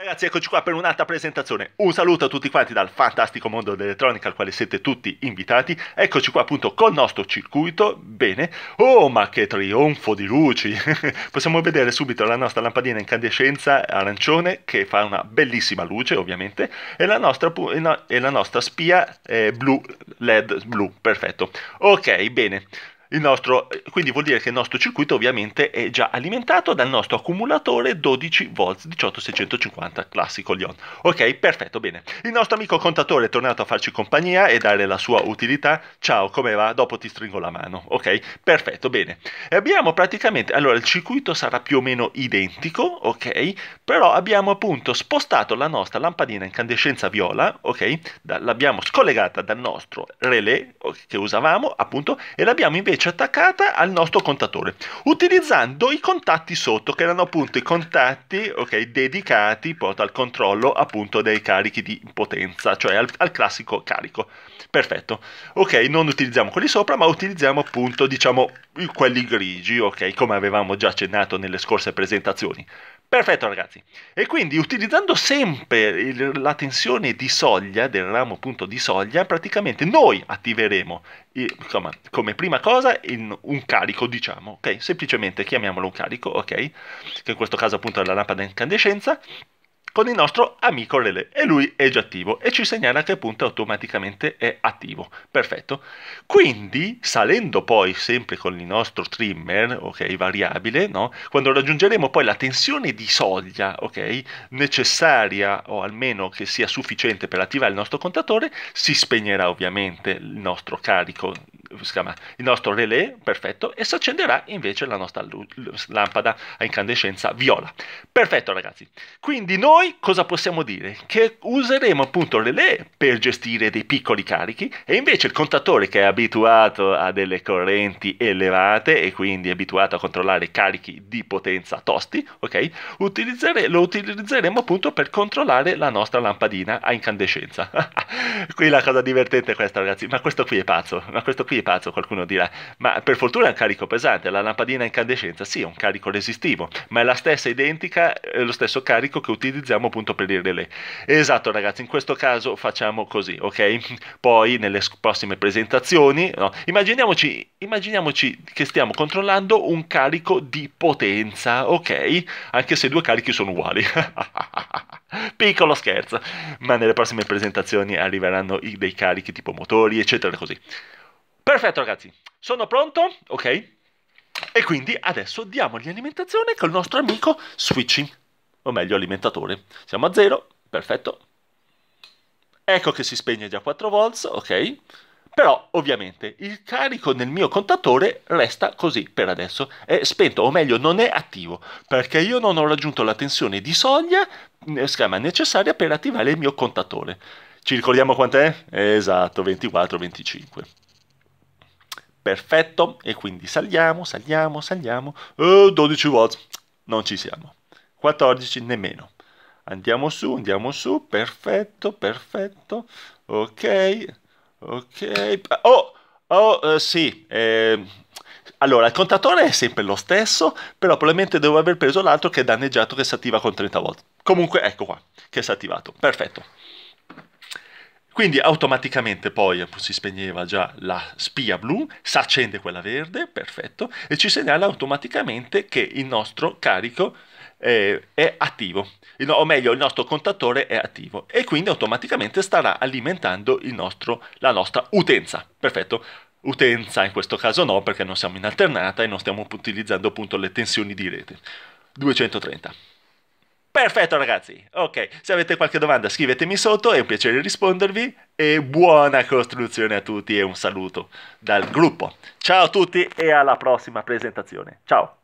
Ragazzi, eccoci qua per un'altra presentazione. Un saluto a tutti quanti dal fantastico mondo dell'elettronica al quale siete tutti invitati. Eccoci qua appunto col nostro circuito. Bene. Oh, ma che trionfo di luci! Possiamo vedere subito la nostra lampadina incandescenza arancione che fa una bellissima luce, ovviamente, e la nostra, e la nostra spia eh, blu, LED blu, perfetto. Ok, bene il nostro, quindi vuol dire che il nostro circuito ovviamente è già alimentato dal nostro accumulatore 12 v 18650 classico Lion. Ok, perfetto, bene. Il nostro amico contatore è tornato a farci compagnia e dare la sua utilità. Ciao, come va? Dopo ti stringo la mano. Ok, perfetto, bene. E abbiamo praticamente, allora il circuito sarà più o meno identico, ok? Però abbiamo appunto spostato la nostra lampadina incandescenza viola, ok? l'abbiamo scollegata dal nostro relè che usavamo, appunto, e l'abbiamo invece invece attaccata al nostro contatore, utilizzando i contatti sotto, che erano appunto i contatti okay, dedicati al controllo appunto dei carichi di potenza, cioè al, al classico carico. Perfetto. Ok, non utilizziamo quelli sopra, ma utilizziamo appunto, diciamo, quelli grigi, ok, come avevamo già accennato nelle scorse presentazioni. Perfetto ragazzi, e quindi utilizzando sempre il, la tensione di soglia del ramo appunto di soglia, praticamente noi attiveremo insomma, come prima cosa un carico, diciamo, ok? Semplicemente chiamiamolo un carico, ok? Che in questo caso appunto è la lampada a incandescenza con il nostro amico Relè e lui è già attivo e ci segnala che appunto automaticamente è attivo. Perfetto. Quindi salendo poi sempre con il nostro trimmer, ok, variabile, no? Quando raggiungeremo poi la tensione di soglia, ok, necessaria o almeno che sia sufficiente per attivare il nostro contatore, si spegnerà ovviamente il nostro carico chiama, il nostro relè, perfetto, e si accenderà invece la nostra lampada a incandescenza viola. Perfetto ragazzi, quindi noi cosa possiamo dire? Che useremo appunto il relè per gestire dei piccoli carichi e invece il contatore che è abituato a delle correnti elevate e quindi è abituato a controllare carichi di potenza tosti, ok? Utilizzere, lo utilizzeremo appunto per controllare la nostra lampadina a incandescenza. qui la cosa divertente è questa ragazzi, ma questo qui è pazzo, ma questo qui è di pazzo, qualcuno dirà, ma per fortuna è un carico pesante, la lampadina incandescenza sì, è un carico resistivo, ma è la stessa identica, è eh, lo stesso carico che utilizziamo appunto per il relè. Esatto ragazzi, in questo caso facciamo così, ok? Poi nelle prossime presentazioni, no? immaginiamoci, immaginiamoci che stiamo controllando un carico di potenza, ok? Anche se due carichi sono uguali. Piccolo scherzo, ma nelle prossime presentazioni arriveranno dei carichi tipo motori, eccetera, così. Perfetto ragazzi, sono pronto? Ok. E quindi adesso diamo alimentazione col nostro amico switching, o meglio alimentatore. Siamo a zero, perfetto. Ecco che si spegne già 4 volts, ok. Però ovviamente il carico nel mio contatore resta così per adesso, è spento o meglio non è attivo perché io non ho raggiunto la tensione di soglia mm, eh, schema, necessaria per attivare il mio contatore. Ci ricordiamo quant'è? Esatto, 24-25. Perfetto, e quindi saliamo, saliamo, saliamo. Oh, eh, 12 watts, non ci siamo. 14 nemmeno. Andiamo su, andiamo su, perfetto, perfetto. Ok, ok. Oh, oh, eh, sì. Eh, allora, il contatore è sempre lo stesso, però probabilmente devo aver preso l'altro che è danneggiato che si attiva con 30 volt. Comunque, ecco qua, che si è attivato. Perfetto. Quindi automaticamente poi si spegneva già la spia blu, si accende quella verde, perfetto, e ci segnala automaticamente che il nostro carico eh, è attivo, o meglio il nostro contatore è attivo e quindi automaticamente starà alimentando nostro, la nostra utenza, perfetto. Utenza in questo caso no perché non siamo in alternata e non stiamo utilizzando appunto le tensioni di rete. 230. Perfetto ragazzi, ok, se avete qualche domanda scrivetemi sotto, è un piacere rispondervi e buona costruzione a tutti e un saluto dal gruppo. Ciao a tutti e alla prossima presentazione. Ciao!